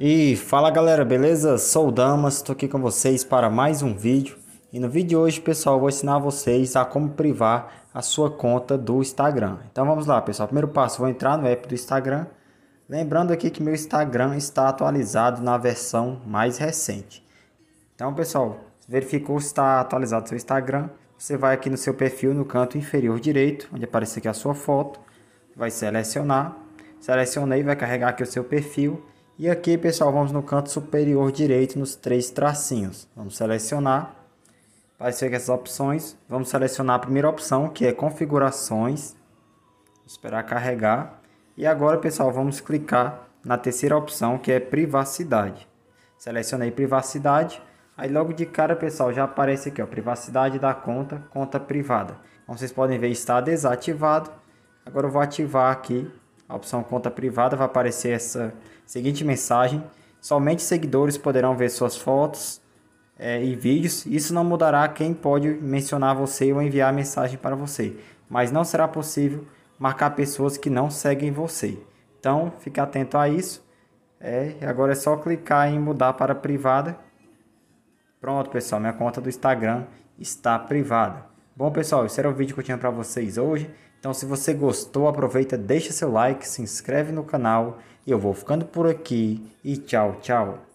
E fala galera, beleza? Sou o Damas, estou aqui com vocês para mais um vídeo. E no vídeo de hoje, pessoal, eu vou ensinar vocês a como privar a sua conta do Instagram. Então vamos lá, pessoal. Primeiro passo, vou entrar no app do Instagram. Lembrando aqui que meu Instagram está atualizado na versão mais recente. Então, pessoal, verificou se está atualizado o seu Instagram. Você vai aqui no seu perfil, no canto inferior direito, onde aparece aqui a sua foto. Vai selecionar. Selecionei, vai carregar aqui o seu perfil e aqui, pessoal, vamos no canto superior direito, nos três tracinhos. Vamos selecionar. Aparecer aqui essas opções. Vamos selecionar a primeira opção, que é configurações. Vou esperar carregar. E agora, pessoal, vamos clicar na terceira opção, que é privacidade. Selecionei privacidade. Aí logo de cara, pessoal, já aparece aqui, ó, privacidade da conta, conta privada. Como vocês podem ver, está desativado. Agora eu vou ativar aqui a opção conta privada, vai aparecer essa seguinte mensagem: somente seguidores poderão ver suas fotos é, e vídeos. Isso não mudará quem pode mencionar você ou enviar mensagem para você, mas não será possível marcar pessoas que não seguem você. Então, fique atento a isso. É, agora é só clicar em mudar para privada. Pronto, pessoal, minha conta do Instagram está privada. Bom, pessoal, esse era o vídeo que eu tinha para vocês hoje. Então, se você gostou, aproveita, deixa seu like, se inscreve no canal. E eu vou ficando por aqui e tchau, tchau.